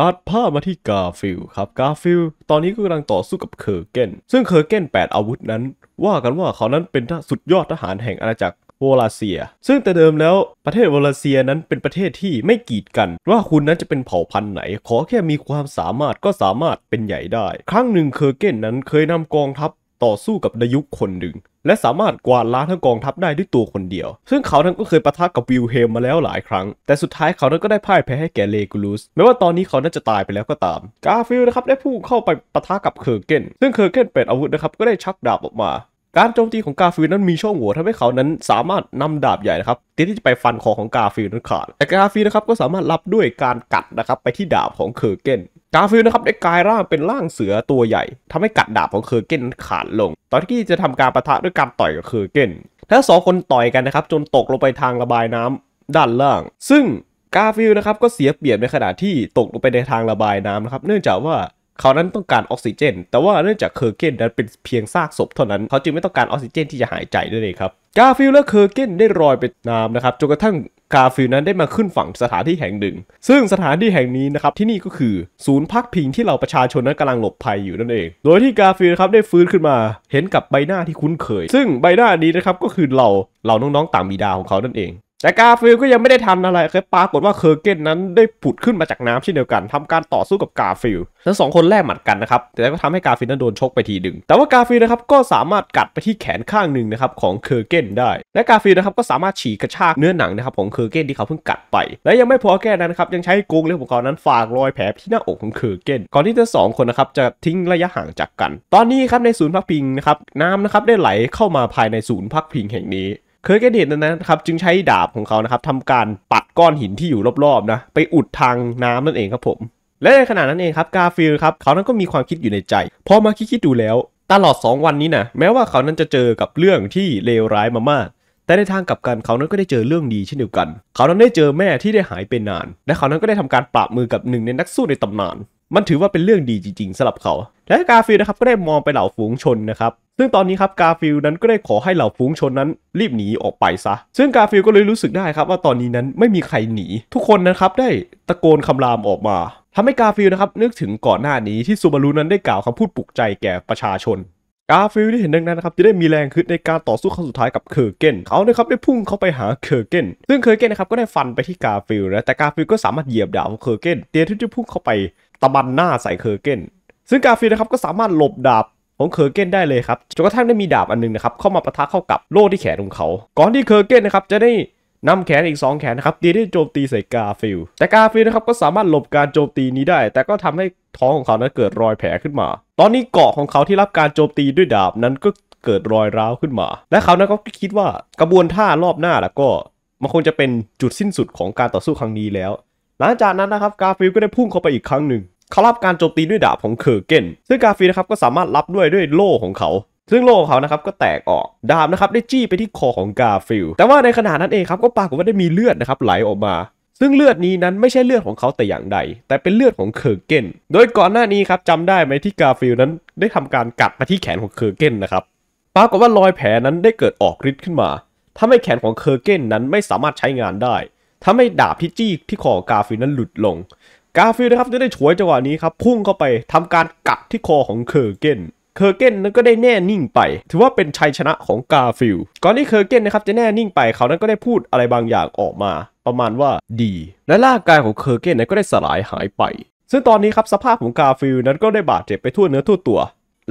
ตัดภาพมาที่กาฟิลครับกาฟิลตอนนี้ก็กำลังต่อสู้กับเคอร์เกนซึ่งเคอร์เกน8อาวุธนั้น ว่ากันว่าเขานั้นเป็นสุดยอดทหารแห่งอาณาจักรโวลาเซีย ซึ่งแต่เดิมแล้วประเทศโวลาเซียนั้นเป็นประเทศที่ไม่กีดกัน ว่าคุณนั้นจะเป็นเผ่าพันธุ์ไหน ขอแค่มีความสามารถก็สามารถเป็นใหญ่ได้ ครั้งหนึ่งเคอร์เกนนั้นเคยนำกองทัพต่อสู้กับนายุคคนหนึ่งและสามารถกวาดล้างทั้งกองทัพได้ด้วยตัวคนเดียว ซึ่งเขาทั้งก็เคยปะทะกับวิลเฮมมาแล้วหลายครั้งแต่สุดท้ายเขานั้นก็ได้พ่ายแพ้ให้แก่เลกูลูสแม้ว่าตอนนี้เขาน่าจะตายไปแล้วก็ตามกาฟิลนะครับได้พุ่งเข้าไปปะทะกับเคอร์เกนซึ่งเคอร์เกนเป็นอาวุธนะครับก็ได้ชักดาบออกมา การโจมตีของกาฟิลนั้นมีช่องโหว่ทำให้เขานั้นสามารถนำดาบใหญ่นะครับที่จะไปฟันคอของกาฟิลนั้นขาดแต่กาฟิลนะครับก็สามารถรับด้วยการกัดนะครับไปที่ดาบของเคอร์เกนกาฟิลนะครับได้กลายร่างเป็นร่างเสือตัวใหญ่ ทำให้กัดดาบของเคอร์เกนขาดลง ตอนที่จะทำการประทะด้วยการต่อยกับเคอร์เกนทั้งสองคนต่อยกันนะครับจนตกลงไปทางระบายน้ำ ด้านล่าง ซึ่งกาฟิลนะครับก็เสียเปรียบในขณะที่ตกลงไปในทางระบายน้ำนะครับเนื่องจากว่าเขานั้นต้องการออกซิเจน แต่ว่าเนื่องจากเคอร์เกนนั้นเป็นเพียงซากศพเท่านั้น เขาจึงไม่ต้องการออกซิเจนที่จะหายใจได้เลยครับกาฟิลและเคอร์เกนได้ลอยไปน้ำนะครับ จนกระทั่งกาฟิลนั้นได้มาขึ้นฝั่งสถานที่แห่งหนึ่ง ซึ่งสถานที่แห่งนี้นะครับที่นี่ก็คือ ศูนย์พักพิงที่เราประชาชนนั้นกำลังหลบภัยอยู่นั่นเอง โดยที่กาฟิลครับได้ฟื้นขึ้นมาเห็นกับใบหน้าที่คุ้นเคย ซึ่งใบหน้านี้นะครับก็คือเราเราน้องๆต่างบิดาของเขานั่นเองแต่กาฟิลก็ยังไม่ได้ทำอะไรครับปรากฏว่าเคอร์เกนนั้น ได้ผุดขึ้นมาจากน้ำเช่นเดียวกันทำการต่อสู้กับกาฟิลทั้งสองคนแลกหมัดกันนะครับแต่ก็ทำให้กาฟิลนั้นโดนชกไปทีหนึ่งแต่ว่ากาฟิลนะครับก็สามารถกัดไปที่แขนข้างหนึ่งนะครับของเคอร์เกนได้และกาฟิลนะครับก็สามารถฉีกกระชากเนื้อหนังนะครับของเคอร์เกนที่เขาเพิ่งกัดไป และยังไม่พอแค่นั้นครับยังใช้กรงเล็บของเขานั้นฝากรอยแผลที่หน้าอกของเคอร์เกนก่อนที่ทั้งสองคนนะครับจะทิ้งระยะห่างจากกัน ตอนนี้ครับในศูนย์พักพิงนะครับน้ำนะครับได้ไหลเข้ามาภายในศูนย์พักพิงแห่งนี้เคยแกเนตนะครับจึงใช้ดาบของเขานะครับทำการปัดก้อนหินที่อยู่รอบๆนะไปอุดทางน้ำนั่นเองครับผม และในขณะนั้นเองครับกาฟิลครับเขานั้นก็มีความคิดอยู่ในใจ พอมาคิดๆดูแล้ว ตลอด 2 วันนี้นะแม้ว่าเขานั้นจะเจอกับเรื่องที่เลวร้ายมามากแต่ในทางกลับกันเขานั้นก็ได้เจอเรื่องดีเช่นเดียวกัน เขานั้นได้เจอแม่ที่ได้หายไปนานและเขานั้นก็ได้ทำการปราบมือกับหนึ่ง ในนักสู้ในตำนานมันถือว่าเป็นเรื่องดีจริง ๆสำหรับเขา และกาฟิลนะครับก็ได้มองไปเหล่าฝูงชนนะครับ ซึ่งตอนนี้ครับกาฟิลนั้นก็ได้ขอให้เหล่าฝูงชนนั้นรีบหนีออกไปซะ ซึ่งกาฟิลก็เลยรู้สึกได้ครับว่าตอนนี้นั้นไม่มีใครหนี ทุกคนนะครับได้ตะโกนคำรามออกมาทำให้กาฟิลนะครับนึกถึงก่อนหน้านี้ที่ซูบารุนั้นได้กล่าวคำพูดปลุกใจแก่ประชาชน กาฟิลที่เห็นดังนั้นนะครับจะได้มีแรงขึ้นในการต่อสู้ครั้งสุดท้ายกับเคอร์เกน เขานียครับได้พุ่งเข้าไปหาเคอร์เกน ซึ่งเคอร์เกนนะครับก็ได้ฟันไปที่กาฟิลนะแต่กาฟิลก็สามารถเหยียบดาบของเคอร์เกนเตียที่จะพุ่งเข้าไปตะบันหน้าใส่เคอร์เกนซึ่งกาฟิลนะครับก็สามารถหลบดาบของเคอร์เกนได้เลยครับจนกระทั่งได้มีดาบอันนึงนะครับ เข้ามาปะทะเข้ากับโล่ที่แขนของเขา ก่อนที่เคอร์เกนนะครับจะได้นำแขนอีก 2 แขนนะครับตีได้โจมตีใส่กาฟิล แต่กาฟิลนะครับก็สามารถหลบการโจมตีนี้ได้ แต่ก็ทำให้ท้องของเขานั้นเกิดรอยแผลขึ้นมา ตอนนี้เกาะของเขาที่รับการโจมตีด้วยดาบนั้นก็เกิดรอยร้าวขึ้นมา และเขานั้นก็คิดว่ากระบวนท่ารอบหน้าแล้วก็มันคงจะเป็นจุดสิ้นสุดของการต่อสู้ครั้งนี้แล้วหลังจากนั้นนะครับกาฟิลก็ได้พุ่งเข้าไปอีกครั้งหนึ่งเขารับการโจมตีด้วยดาบของเคอร์เกนซึ่งกาฟิลนะครับก็สามารถรับด้วยด้วยโล่ของเขา ซึ่งโล่ของเขานะครับก็แตกออกดาบนะครับได้จี้ไปที่คอของกาฟิลแต่ว่าในขณะนั้นเองครับก็ปรากฏว่าได้มีเลือดนะครับไหลออกมา ซึ่งเลือดนี้นั้นไม่ใช่เลือดของเขาแต่อย่างใด แต่เป็นเลือดของเคอร์เกนโดยก่อนหน้านี้ครับจำได้ไหมที่กาฟิลนั้น ได้ทำการกัดมาที่แขนของเคอร์เกนนะครับปรากฏว่ารอยแผลนั้นได้เกิดออกฤทธิ์ขึ้นมาทำให้แขนของเคอร์เกนนั้นไม่สามารถใช้งานได้ทำให้ดาบที่จี้ที่คอกาฟิลนั้นหลุดลง กาฟิลนะครับจะได้ฉวยจังหวะนี้ครับพุ่งเข้าไปทำการกัดที่คอของเคอร์เกนเคอร์เกนนั้นก็ได้แน่นิ่งไปถือว่าเป็นชัยชนะของกาฟิลก่อนที่เคอร์เกนนะครับจะแน่นิ่งไปเขานั้นก็ได้พูดอะไรบางอย่างออกมา ประมาณว่าดี และร่างกายของเคอร์เกนนั้นก็ได้สลายหายไป ซึ่งตอนนี้ครับสภาพของกาฟิลนั้นก็ได้บาดเจ็บไปทั่วเนื้อทั่วตัว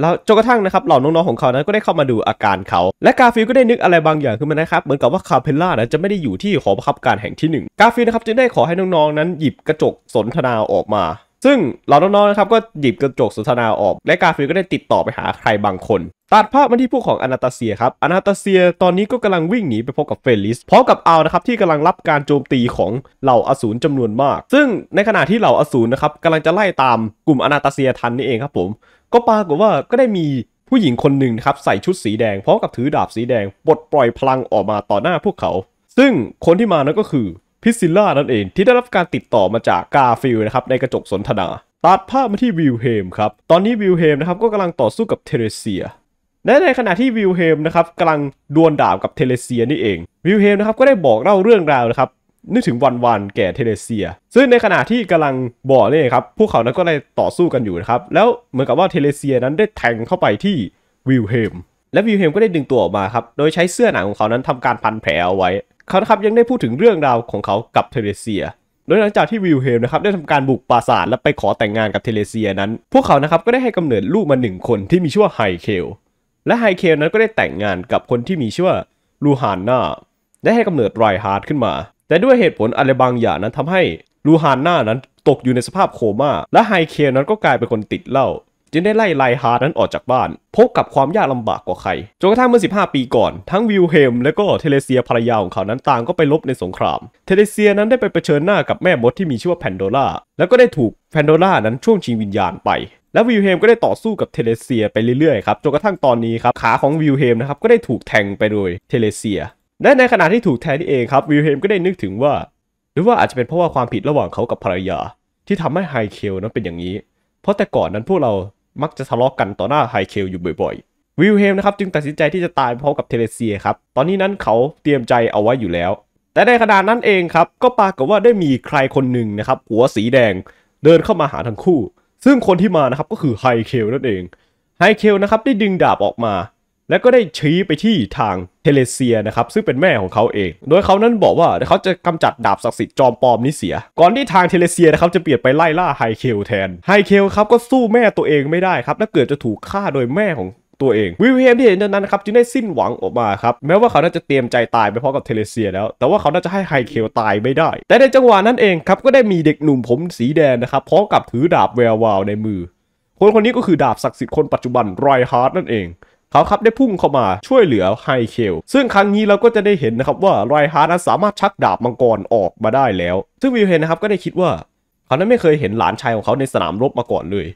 แล้วจนกระทั่งนะครับเหล่าน้องๆ ของเขานั้นก็ได้เข้ามาดูอาการเขา และกาฟิลก็ได้นึกอะไรบางอย่างขึ้นมานะครับ เหมือนกับว่าคาเพลล่านะจะไม่ได้อยู่ที่หอประคับการแห่งที่ 1 กาฟิลนะครับจึงได้ขอให้น้องๆนั้นหยิบกระจกสนทนาออกมาซึ่งเหล่าน้องๆนะครับก็หยิบกระจกสนทนาออก และกาฟิลก็ได้ติดต่อไปหาใครบางคนตัดภาพมาที่พวกของอนาตาเซียครับอนาตาเซียตอนนี้ก็กำลังวิ่งหนีไปพบกับเฟลิสพร้อมกับอานะครับที่กำลังรับการโจมตีของเหล่าอสูรจำนวนมาก ซึ่งในขณะที่เหล่าอสูรนะครับกำลังจะไล่ตามกลุ่มอนาตาเซียทันนี่เองครับผม ก็ปรากฏว่าก็ได้มีผู้หญิงคนหนึ่งครับ ใส่ชุดสีแดงพร้อมกับถือดาบสีแดงปลดปล่อยพลังออกมาต่อหน้าพวกเขา ซึ่งคนที่มานั้นก็คือพิซิล่านั่นเองที่ได้รับการติดต่อมาจากกาฟิลนะครับในกระจกสนทนาตัดภาพมาที่วิลเฮมครับ ตอนนี้วิลเฮมนะครับก็กำลังต่อสู้กับเทเรเซียและในขณะที่วิลเฮมนะครับกำลังดวลดาบกับเทเลเซียนี่เองวิลเฮมนะครับก็ได้บอกเล่าเรื่องราวนะครับนึกถึงวันวันแก่เทเลเซีย ซึ่งในขณะที่กำลังบ่อเนี่ยครับพวกเขานั้นก็ได้ต่อสู้กันอยู่นะครับแล้วเหมือนกับว่าเทเลเซียนั้นได้แทงเข้าไปที่วิลเฮมและวิลเฮมก็ได้ดึงตัวออกมาครับโดยใช้เสื้อหนังของเขานั้นทำการพันแผลเอาไว้เขานะครับยังได้พูดถึงเรื่องราวของเขากับเทเรเซีย โดยหลังจากที่วิลเฮมนะครับได้ทำการบุกปราสาทและไปขอแต่งงานกับเทเรเซียนั้น พวกเขานะครับก็ได้ให้กำเนิดลูกมาหนึ่งคนที่มีชื่อว่าไฮเคล และไฮเคลนั้นก็ได้แต่งงานกับคนที่มีชื่อว่าลูฮานนาได้ให้กำเนิดไรฮาร์ดขึ้นมา แต่ด้วยเหตุผลอะไรบางอย่างนั้นทำให้ลูฮานนานั้นตกอยู่ในสภาพโคม่าและไฮเคลนั้นก็กลายเป็นคนติดเหล้าจึงได้ไล่ไลฮาร์ดนั้นออกจากบ้าน พบกับความยากลำบากกว่าใครจนกระทั่งเมื่อ 15ปีก่อน ทั้งวิลเฮมและก็เทเลเซียภรรยาของเขานั้นต่างก็ไปลบในสงครามเทเลเซียนั้นได้ไปเผชิญหน้ากับแม่มดที่มีชื่อว่าแพนโดร่าแล้วก็ได้ถูกแพนโดร่านั้นช่วงชิงวิญญาณไป แล้ววิลเฮมก็ได้ต่อสู้กับเทเลเซียไปเรื่อยๆครับจนกระทั่งตอนนี้ครับขาของวิลเฮมนะครับก็ได้ถูกแทงไปโดยเทเลเซียและในขณะที่ถูกแทงนี่เองครับวิลเฮมก็ได้นึกถึงว่า หรือว่าอาจจะเป็นเพราะว่าความผิดระหว่างเขากับภรรยา ที่ทำให้ไฮเคลนั้นเป็นอย่างนี้ เพราะแต่ก่อนนั้นพวกเรามักจะทะเลาะกกันต่อหน้าไฮเคลอยู่บ่อยๆ วิลเฮมนะครับจึงตัดสินใจที่จะตายพร้อมกับเทเลเซียครับ ตอนนี้นั้นเขาเตรียมใจเอาไว้อยู่แล้ว แต่ในขณะนั้นเองครับก็ปรากฏว่าได้มีใครคนหนึ่งนะครับหัวสีแดง เดินเข้ามาหาทั้งคู่ ซึ่งคนที่มานะครับก็คือไฮเคลนั่นเอง ไฮเคลนะครับได้ดึงดาบออกมาและก็ได้ชี้ไปที่ทางเทเลเซียนะครับซึ่งเป็นแม่ของเขาเอง โดยเขานั้นบอกว่าเขาจะกำจัดดาบศักดิ์สิทธิ์จอมปลอมนี้เสีย ก่อนที่ทางเทเลเซียนะครับจะเปลี่ยนไปไล่ล่าไฮเคลแทน ไฮเคลครับ ก็สู้แม่ตัวเองไม่ได้ครับและเกิดจะถูกฆ่าโดยแม่ของตัวเอง วิวเฮมที่เห็นนั้นนะครับจึงได้สิ้นหวังออกมาครับแม้ว่าเขาน่าจะเตรียมใจตายไปพร้อมกับเทเลเซียแล้ว แต่ว่าเขาน่าจะให้ไฮเคลตายไม่ได้ แต่ในจังหวะนั้นเองครับก็ได้มีเด็กหนุ่มผมสีแดงนะครับ พร้อมกับถือดาบแวววาวในมือ คนคนนี้ก็คือดาบศักดิ์สิทธิ์คนปัจจุบันไรฮาร์ดนั่นเองเขาครับได้พุ่งเข้ามาช่วยเหลือไฮเคลซึ่งครั้งนี้เราก็จะได้เห็นนะครับว่าไรฮาร์ดสามารถชักดาบมังกรออกมาได้แล้ว ซึ่งวิวเฮนนะครับก็ได้คิดว่าเขานั้นไม่เคยเห็นหลานชายของเขาในสนามรบมาก่อนเลย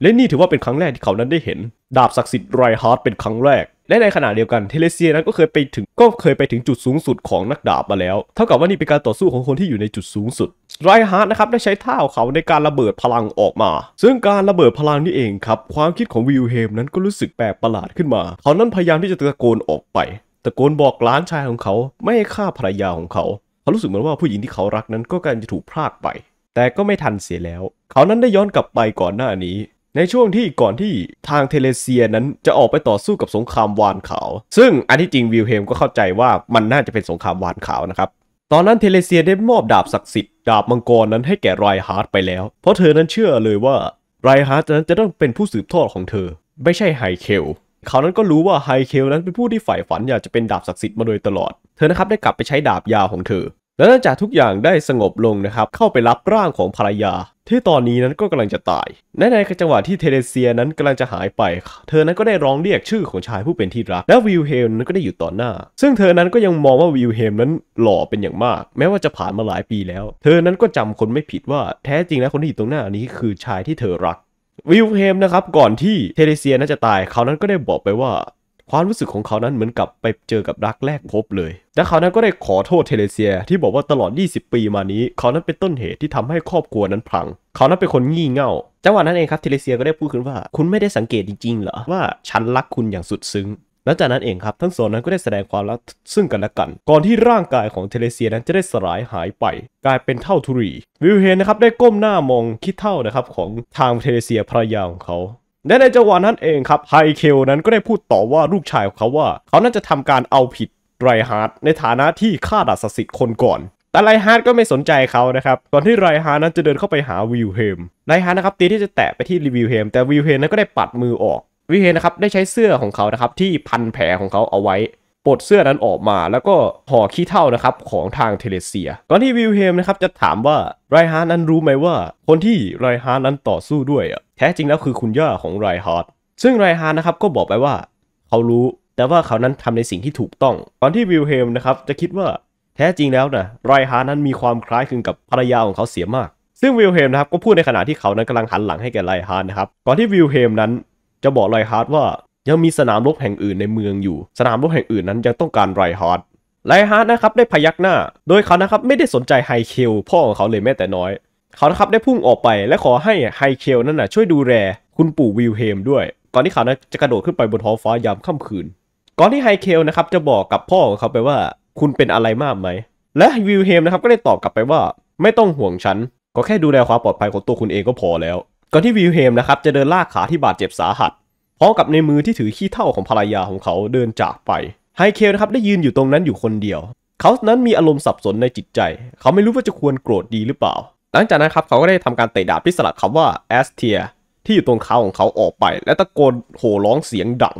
และนี่ถือว่าเป็นครั้งแรกที่เขานั้นได้เห็นดาบศักดิ์สิทธิ์ไรฮาร์ดเป็นครั้งแรก และในขณะเดียวกันเทเลเซียนั้นก็เคยไปถึงก็เคยไปถึงจุดสูงสุดของนักดาบมาแล้วเท่ากับว่านี่เป็นการต่อสู้ของคนที่อยู่ในจุดสูงสุดไรฮาร์ดนะครับได้ใช้ท่าของเขาในการระเบิดพลังออกมา ซึ่งการระเบิดพลังนี่เองครับความคิดของวิลเฮมนั้นก็รู้สึกแปลกประหลาดขึ้นมา เขานั้นพยายามที่จะตะโกนออกไป ตะโกนบอกล้านชายของเขาไม่ให้ฆ่าภรรยาของเขา เขารู้สึกเหมือนว่าผู้หญิงที่เขารักนั้นก็กำลังจะถูกพรากไป แต่ก็ไม่ทันเสียแล้ว เขานั้นได้ย้อนกลับไปก่อนหน้านี้ ในช่วงที่ก่อนที่ทางเทเลเซียนั้นจะออกไปต่อสู้กับสงครามวานขาวซึ่งอันที่จริงวิลเฮม ก็เข้าใจว่ามันน่าจะเป็นสงครามวานขาวนะครับตอนนั้นเทเลเซียได้มอบดาบศักดิ์สิทธิ์ดาบมังกรนั้นให้แก่ไรฮาร์ดไปแล้ว เพราะเธอนั้นเชื่อเลยว่าไรฮาร์ดนั้นจะต้องเป็นผู้สืบทอดของเธอ ไม่ใช่ไฮเคลเขานั้นก็รู้ว่าไฮเคลนั้นเป็นผู้ที่ใฝ่ฝันอยากจะเป็นดาบศักดิ์สิทธิ์มาโดยตลอดเธอนะครับได้กลับไปใช้ดาบยาวของเธอและหลังจากทุกอย่างได้สงบลงนะครับ เข้าไปรับร่างของภรรยา ที่ตอนนี้นั้นก็กำลังจะตาย ในในจังหวะที่เทเรเซียนั้นกำลังจะหายไป เธอนั้นก็ได้ร้องเรียกชื่อของชายผู้เป็นที่รัก และวิลเฮมนั้นก็ได้อยู่ต่อหน้า ซึ่งเธอนั้นก็ยังมองว่าวิลเฮมนั้นหล่อเป็นอย่างมาก แม้ว่าจะผ่านมาหลายปีแล้ว เธอนั้นก็จำคนไม่ผิดว่า แท้จริงแล้วคนที่อยู่ตรงหน้านี้คือชายที่เธอรัก วิลเฮมนะครับก่อนที่เทเรเซียนั้นจะตาย เขานั้นก็ได้บอกไปว่าความรู้สึกของเขานั้นเหมือนกับไปเจอกับรักแรกพบเลย และเขานั้นก็ได้ขอโทษเทเลเซียที่บอกว่าตลอด 20 ปีมานี้ เขานั้นเป็นต้นเหตุที่ทำให้ครอบครัวนั้นพัง เขานั้นเป็นคนงี่เง่า จังหวะนั้นเองครับเทเลเซียก็ได้พูดขึ้นว่า คุณไม่ได้สังเกตจริงๆเหรอว่าฉันรักคุณอย่างสุดซึ้งหลังจากนั้นเองครับทั้งสองนั้นก็ได้แสดงความรักซึ่งกันและกัน ก่อนที่ร่างกายของเทเลเซียนั้นจะได้สลายหายไป กลายเป็นเท่าทุรี วิวเฮนนะครับได้ก้มหน้ามองคิดเท่านะครับของทางเทเลเซียภรรยาของเขาและในจังหวะนั้นเองครับไฮเคลนั้นก็ได้พูดต่อว่าลูกชายของเขาว่า เขาน่าจะทำการเอาผิดไรฮาร์ดในฐานะที่ฆ่าดัสสิทธิ์คนก่อน แต่ไรฮาร์ดก็ไม่สนใจเขานะครับก่อนที่ไรฮาร์ดนั้นจะเดินเข้าไปหาวิลเฮมไรฮาร์ดนะครับตีที่จะแตะไปที่รีวิลเฮมแต่วิลเฮมนั้นก็ได้ปัดมือออกวิลเฮมนะครับได้ใช้เสื้อของเขานะครับที่พันแผลของเขาเอาไว้ปลดเสื้อนั้นออกมา แล้วก็ห่อขี้เท่านะครับของทางเทเลเซีย ก่อนที่วิลเฮมนะครับจะถามว่าไรฮาร์นั้นรู้ไหมว่า คนที่ไรฮาร์นั้นต่อสู้ด้วยอ่ะท้จริงแล้วคือคุณย่าของไรฮาร์ดซึ่งไรฮาร์ดนะครับก็บอกไปว่า เขารู้ แต่ว่าเขานั้นทำในสิ่งที่ถูกต้อง ก่อนที่วิลเฮมนะครับจะคิดว่าแท้จริงแล้วนะไรฮาร์ดนั้นมีความคล้ายคลึงกับภรรยาของเขาเสียมาก ซึ่งวิลเฮมนะครับก็พูดในขณะที่เขานั้นกำลังหันหลังให้แก่ไรฮาร์ดนะครับ ก่อนที่วิลเฮมนั้นจะบอกไรฮาร์ดว่า ยังมีสนามรบแห่งอื่นในเมือง อยู่ สนามรบแห่งอื่นนั้นยังต้องการไรฮาร์ดไรฮาร์ดนะครับได้พยักหน้า โดยเขานะครับไม่ได้สนใจไฮเคลพ่อของเขาเลยแม้แต่น้อยเขานะครับได้พุ่งออกไปและขอให้ไฮเคลนั่นนะช่วยดูแลคุณปู่วิลเฮมด้วย ก่อนที่เขานะจะกระโดดขึ้นไปบนท้องฟ้ายามค่ำคืน ก่อนที่ไฮเคลนะครับจะบอกกับพ่อของเขาไปว่า คุณเป็นอะไรมากไหม และวิลเฮมนะครับก็ได้ตอบกลับไปว่าไม่ต้องห่วงฉัน ก็แค่ดูแลความปลอดภัยของตัวคุณเองก็พอแล้ว ก่อนที่วิลเฮมนะครับจะเดินลากขาที่บาดเจ็บสาหัสพร้อมกับในมือที่ถือขี้เท่าของภรรยาของเขาเดินจากไปไฮเคลนะครับได้ยืนอยู่ตรงนั้นอยู่คนเดียว เขานั้นมีอารมณ์สับสนในจิตใจ เขาไม่รู้ว่าจะควรโกรธดีหรือเปล่าหลังจากนั้นครับ เขาก็ได้ทำการเตะดาบที่สลักคำว่าแอสเทียที่อยู่ตรงเ้าของเขาออกไป และตะโกนโห่ร้องเสียงดัง